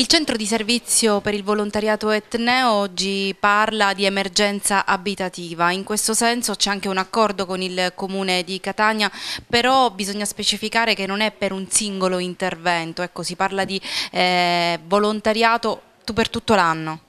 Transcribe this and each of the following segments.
Il centro di servizio per il volontariato etneo oggi parla di emergenza abitativa, in questo senso c'è anche un accordo con il comune di Catania, però bisogna specificare che non è per un singolo intervento, ecco, si parla di eh, volontariato per tutto l'anno.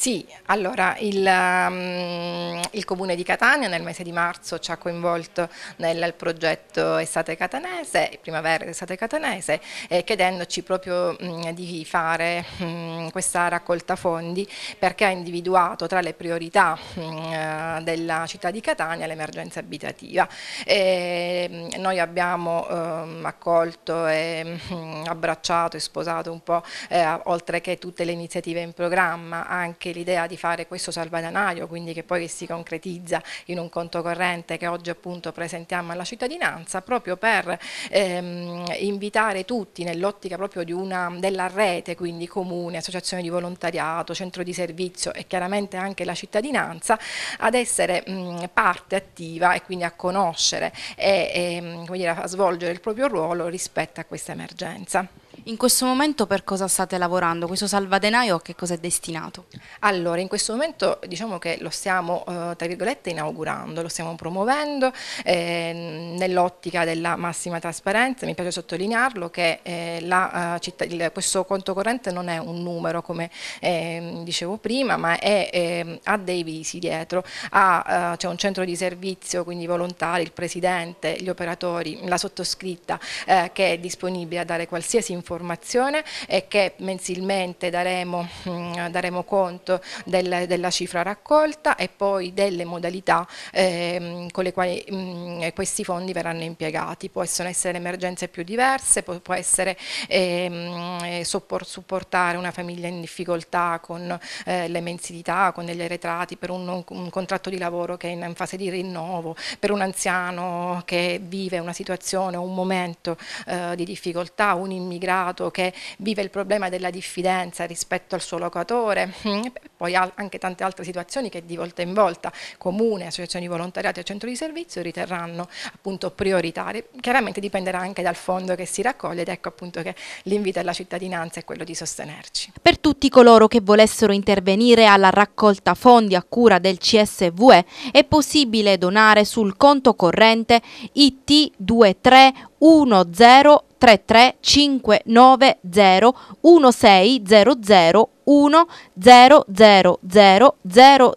Sì, allora il, um, il, Comune di Catania nel mese di marzo ci ha coinvolto nel progetto Estate Catanese, Primavera Estate Catanese, eh, chiedendoci proprio mh, mm, di fare mh, mm, questa raccolta fondi perché ha individuato tra le priorità mh, mm, eh, della città di Catania l'emergenza abitativa. E, ehm, noi abbiamo eh, accolto e abbracciato e sposato un po' eh, oltre che tutte le iniziative in programma anche anche l'idea di fare questo salvadanaio, quindi che poi si concretizza in un conto corrente che oggi appunto presentiamo alla cittadinanza, proprio per ehm, invitare tutti nell'ottica proprio una, della rete, quindi comune, associazione di volontariato, centro di servizio e chiaramente anche la cittadinanza, ad essere mh, parte attiva e quindi a conoscere e, ehm, e dire, a svolgere il proprio ruolo rispetto a questa emergenza. In questo momento per cosa state lavorando? Questo salvadenaio a che cosa è destinato? Allora, in questo momento diciamo che lo stiamo, eh, tra virgolette, inaugurando, lo stiamo promuovendo eh, nell'ottica della massima trasparenza. Mi piace sottolinearlo che eh, la, eh, città, il, questo conto corrente non è un numero, come ehm, dicevo prima, ma è, ehm, ha dei visi dietro. Eh, c'è un centro di servizio, quindi volontari, il presidente, gli operatori, la sottoscritta, eh, che è disponibile a dare qualsiasi informazione formazione e che mensilmente daremo, mm, daremo conto del, della cifra raccolta e poi delle modalità eh, con le quali mh, mm, questi fondi verranno impiegati. Possono essere emergenze più diverse, può, può essere ehm, eh, supportare una famiglia in difficoltà con eh, le mensilità, con degli arretrati, per un, un contratto di lavoro che è in, fase di rinnovo, per un anziano che vive una situazione, un momento eh, di difficoltà, un immigrato privato che vive il problema della diffidenza rispetto al suo locatore, mm, poi anche tante altre situazioni che di volta in volta comune, associazioni volontariate o centro di servizio riterranno appunto prioritarie. Chiaramente dipenderà anche dal fondo che si raccoglie ed ecco appunto che l'invito alla cittadinanza è quello di sostenerci. Per tutti coloro che volessero intervenire alla raccolta fondi a cura del CSVE è possibile donare sul conto corrente IT2310 333 590 1600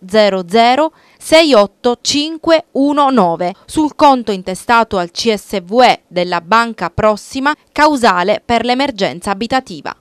000 68519 sul conto intestato al CSVE della Banca Prossima causale per l'emergenza abitativa.